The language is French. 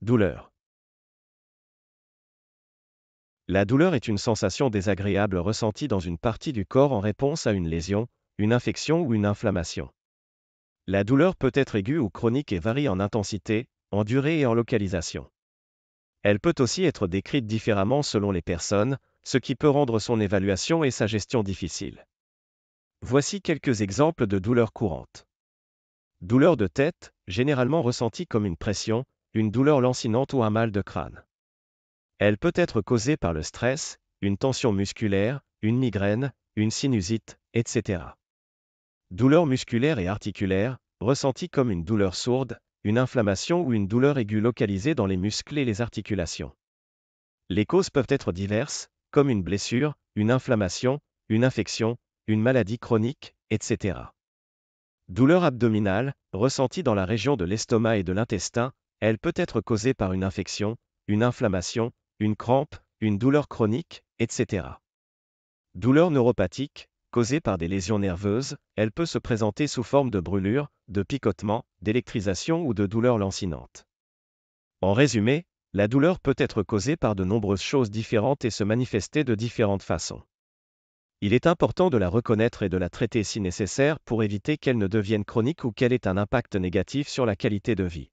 Douleur. La douleur est une sensation désagréable ressentie dans une partie du corps en réponse à une lésion, une infection ou une inflammation. La douleur peut être aiguë ou chronique et varie en intensité, en durée et en localisation. Elle peut aussi être décrite différemment selon les personnes, ce qui peut rendre son évaluation et sa gestion difficile. Voici quelques exemples de douleurs courantes. Douleur de tête, généralement ressentie comme une pression, une douleur lancinante ou un mal de crâne. Elle peut être causée par le stress, une tension musculaire, une migraine, une sinusite, etc. Douleur musculaire et articulaire, ressentie comme une douleur sourde, une inflammation ou une douleur aiguë localisée dans les muscles et les articulations. Les causes peuvent être diverses, comme une blessure, une inflammation, une infection, une maladie chronique, etc. Douleur abdominale, ressentie dans la région de l'estomac et de l'intestin, elle peut être causée par une infection, une inflammation, une crampe, une douleur chronique, etc. Douleur neuropathique, causée par des lésions nerveuses, elle peut se présenter sous forme de brûlure, de picotement, d'électrisation ou de douleur lancinante. En résumé, la douleur peut être causée par de nombreuses choses différentes et se manifester de différentes façons. Il est important de la reconnaître et de la traiter si nécessaire pour éviter qu'elle ne devienne chronique ou qu'elle ait un impact négatif sur la qualité de vie.